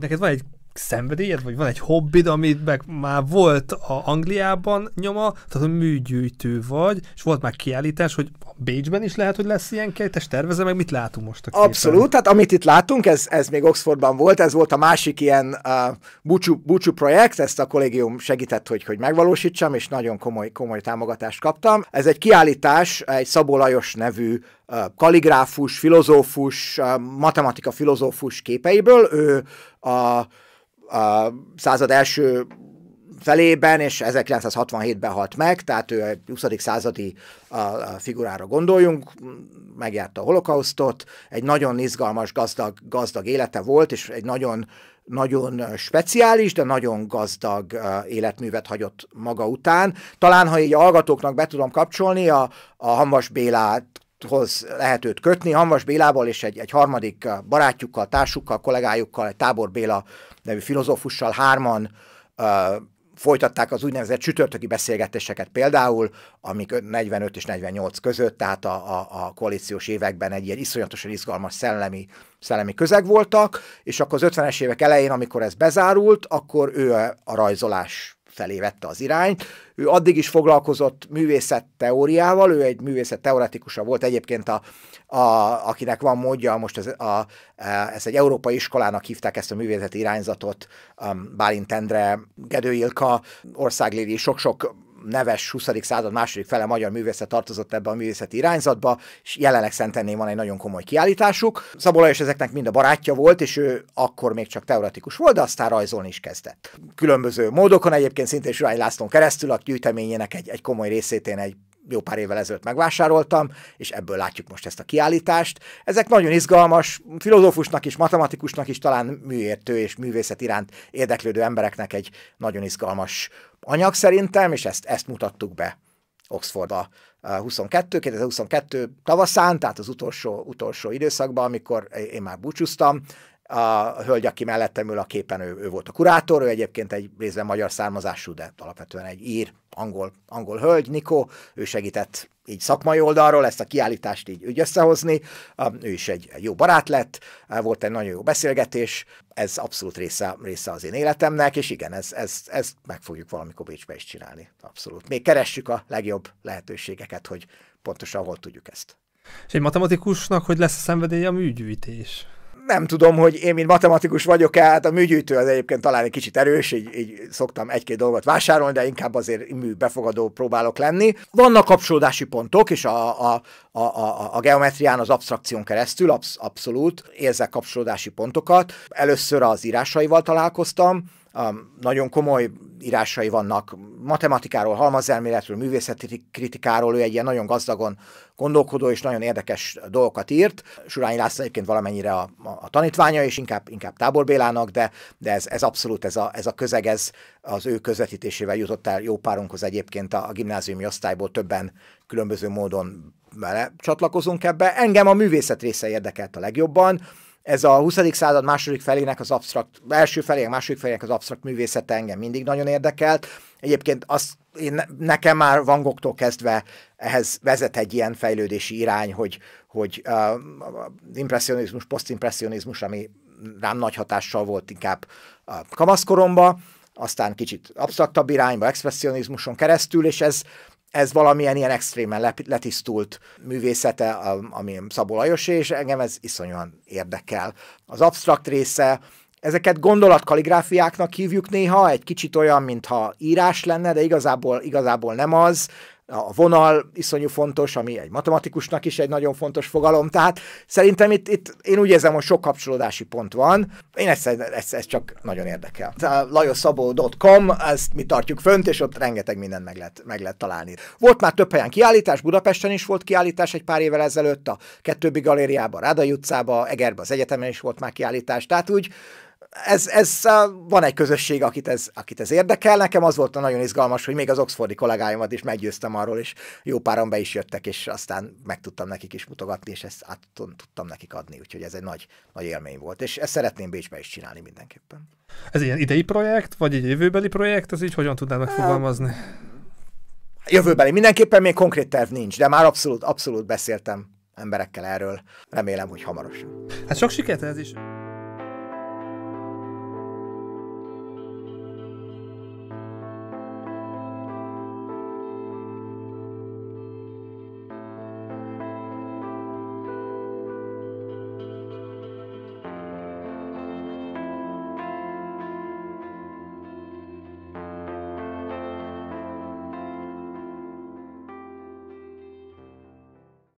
hogy neked van egy szenvedélyed, vagy van egy hobbid, amit meg már volt a Angliában nyoma, tehát a műgyűjtő vagy, és volt már kiállítás, hogy Bécsben is lehet, hogy lesz ilyen kiállítás, tervezze meg, mit látunk most a képen? Abszolút, tehát amit itt látunk, ez, ez még Oxfordban volt, ez volt a másik ilyen uh, búcsú, búcsú projekt, ezt a kollégium segített, hogy, hogy megvalósítsam, és nagyon komoly, komoly támogatást kaptam. Ez egy kiállítás, egy Szabó Lajos nevű kaligráfus, filozófus, matematika filozófus képeiből. Ő a, a század első felében, és 1967-ben halt meg, tehát ő egy 20. századi a, a figurára gondoljunk, megjárta a holokausztot, egy nagyon izgalmas, gazdag, gazdag élete volt, és egy nagyon nagyon speciális, de nagyon gazdag életművet hagyott maga után. Talán, ha így a hallgatóknak be tudom kapcsolni, a, a Hamas Bélát hoz lehet őt kötni. Hanvas Bélával és egy, egy harmadik barátjukkal, társukkal, kollégájukkal, egy Tábor Béla nevű filozófussal hárman uh, folytatták az úgynevezett csütörtöki beszélgetéseket például, amik 45 és 48 között, tehát a, a, a koalíciós években egy ilyen iszonyatosan izgalmas szellemi, szellemi közeg voltak, és akkor az 50-es évek elején, amikor ez bezárult, akkor ő a rajzolás felé vette az irányt. Ő addig is foglalkozott művészetteóriával, ő egy művészetteoretikusa volt egyébként, a, a, akinek van módja, most ez, a, e, ez egy európai iskolának hívták ezt a művészeti irányzatot, um, Bálint Endre, Gedő Ilka, Országlédi, sok-sok neves 20. század második fele magyar művészet tartozott ebbe a művészeti irányzatba, és jelenleg Szentennén van egy nagyon komoly kiállításuk. Szabó Lajos ezeknek mind a barátja volt, és ő akkor még csak teoretikus volt, de aztán rajzolni is kezdett. Különböző módokon egyébként szintén Zsurány László keresztül a gyűjteményének egy, egy komoly részét én egy jó pár évvel ezelőtt megvásároltam, és ebből látjuk most ezt a kiállítást. Ezek nagyon izgalmas, filozófusnak is, matematikusnak is, talán műértő és művészet iránt érdeklődő embereknek egy nagyon izgalmas anyag szerintem, és ezt, ezt mutattuk be Oxfordba 22, eh, 2022 tavaszán, tehát az utolsó, utolsó időszakban, amikor én már búcsúztam, a hölgy, aki mellettem ül a képen, ő, ő volt a kurátor, ő egyébként egy részben magyar származású, de alapvetően egy ír, angol, angol hölgy, Nikó, ő segített így szakmai oldalról ezt a kiállítást így, így összehozni. Ő is egy jó barát lett, volt egy nagyon jó beszélgetés, ez abszolút része, része az én életemnek, és igen, ezt ez, ez meg fogjuk valamikor Bécsbe is csinálni, abszolút. Még keressük a legjobb lehetőségeket, hogy pontosan hol tudjuk ezt. És egy matematikusnak hogy lesz a szenvedélye a műgyűjtés? nem tudom, hogy én, mint matematikus vagyok hát a műgyűjtő az egyébként talán egy kicsit erős, így, így szoktam egy-két dolgot vásárolni, de inkább azért műbefogadó próbálok lenni. Vannak kapcsolódási pontok, és a, a, a, a, a geometrián, az abstrakción keresztül absz, abszolút érzek kapcsolódási pontokat. Először az írásaival találkoztam, nagyon komoly írásai vannak matematikáról, halmazelméletről, művészeti kritikáról, ő egy ilyen nagyon gazdagon gondolkodó és nagyon érdekes dolgokat írt. Surányi László egyébként valamennyire a, a tanítványa, és inkább, inkább Tábor Bélának, de, de ez, ez abszolút ez a, ez a közeg, ez az ő közvetítésével jutott el jó párunkhoz egyébként a, a gimnáziumi osztályból többen különböző módon bele csatlakozunk ebbe. Engem a művészet része érdekelt a legjobban, ez a 20. század második felének az absztrakt, első felének, második felének az absztrakt művészete engem mindig nagyon érdekelt. Egyébként az én, nekem már vangoktól kezdve ehhez vezet egy ilyen fejlődési irány, hogy, hogy uh, impressionizmus, posztimpressionizmus, ami rám nagy hatással volt inkább a kamaszkoromba, aztán kicsit absztraktabb irányba, expressionizmuson keresztül, és ez ez valamilyen ilyen extrémen letisztult művészete, ami Szabó Lajos, és engem ez iszonyúan érdekel. Az abstrakt része, ezeket gondolatkaligráfiáknak hívjuk néha, egy kicsit olyan, mintha írás lenne, de igazából, igazából nem az a vonal iszonyú fontos, ami egy matematikusnak is egy nagyon fontos fogalom. Tehát szerintem itt, itt én úgy érzem, hogy sok kapcsolódási pont van. Én ezt, ezt, ezt csak nagyon érdekel. Lajoszabó.com, ezt mi tartjuk fönt, és ott rengeteg mindent meg lehet, meg lehet találni. Volt már több helyen kiállítás, Budapesten is volt kiállítás egy pár évvel ezelőtt, a Kettőbi Galériában, Rádai utcában, Egerben az egyetemen is volt már kiállítás. Tehát úgy ez, ez, van egy közösség, akit ez, akit ez érdekel. Nekem az volt a nagyon izgalmas, hogy még az oxfordi kollégáimat is meggyőztem arról, és jó páran be is jöttek, és aztán meg tudtam nekik is mutogatni, és ezt át tudtam nekik adni. Úgyhogy ez egy nagy, nagy élmény volt, és ezt szeretném Bécsbe is csinálni mindenképpen. Ez ilyen idei projekt, vagy egy jövőbeli projekt? Ez így hogyan tudnám megfogalmazni? Jövőbeli. Mindenképpen még konkrét terv nincs, de már abszolút, abszolút beszéltem emberekkel erről. Remélem, hogy hamarosan. Hát sok sikert ez is!